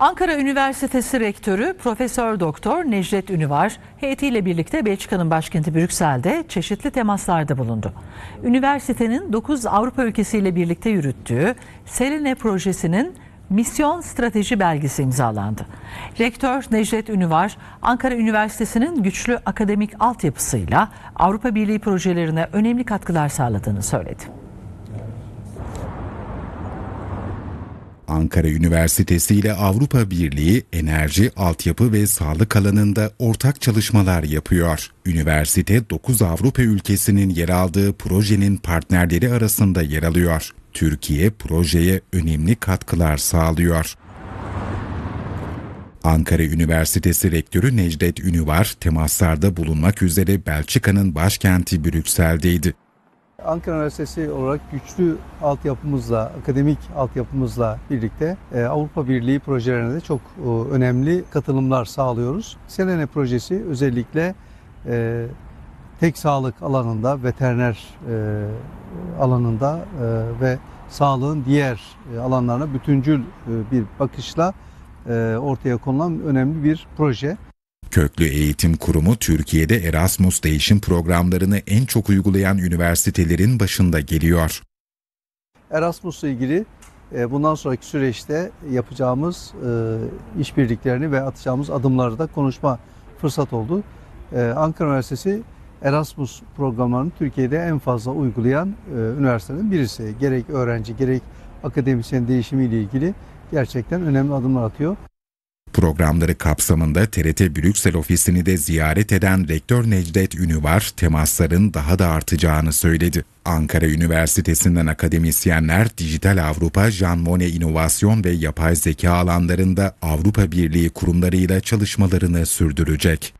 Ankara Üniversitesi Rektörü Profesör Doktor Necdet Ünüvar heyetiyle birlikte Belçika'nın başkenti Brüksel'de çeşitli temaslarda bulundu. Üniversitenin 9 Avrupa ülkesiyle birlikte yürüttüğü Selene projesinin misyon strateji belgesi imzalandı. Rektör Necdet Ünüvar, Ankara Üniversitesi'nin güçlü akademik altyapısıyla Avrupa Birliği projelerine önemli katkılar sağladığını söyledi. Ankara Üniversitesi ile Avrupa Birliği enerji, altyapı ve sağlık alanında ortak çalışmalar yapıyor. Üniversite 9 Avrupa ülkesinin yer aldığı projenin partnerleri arasında yer alıyor. Türkiye projeye önemli katkılar sağlıyor. Ankara Üniversitesi Rektörü Necdet Ünüvar temaslarda bulunmak üzere Belçika'nın başkenti Brüksel'deydi. Ankara Üniversitesi olarak güçlü altyapımızla, akademik altyapımızla birlikte e, Avrupa Birliği projelerine de çok e, önemli katılımlar sağlıyoruz. Selene projesi özellikle e, tek sağlık alanında, veteriner alanında ve sağlığın diğer alanlarına bütüncül bir bakışla ortaya konulan önemli bir proje. Köklü Eğitim Kurumu Türkiye'de Erasmus değişim programlarını en çok uygulayan üniversitelerin başında geliyor. Erasmus'la ilgili e, bundan sonraki süreçte yapacağımız e, işbirliklerini ve atacağımız adımları da konuşma fırsat oldu. E, Ankara Üniversitesi Erasmus programlarını Türkiye'de en fazla uygulayan üniversitenin birisi. Gerek öğrenci gerek akademisyen değişimiyle ilgili gerçekten önemli adımlar atıyor programları kapsamında TRT Brüksel ofisini de ziyaret eden Rektör Necdet Ünüvar temasların daha da artacağını söyledi. Ankara Üniversitesi'nden akademisyenler Dijital Avrupa, Jean Monnet İnovasyon ve Yapay Zeka alanlarında Avrupa Birliği kurumlarıyla çalışmalarını sürdürecek.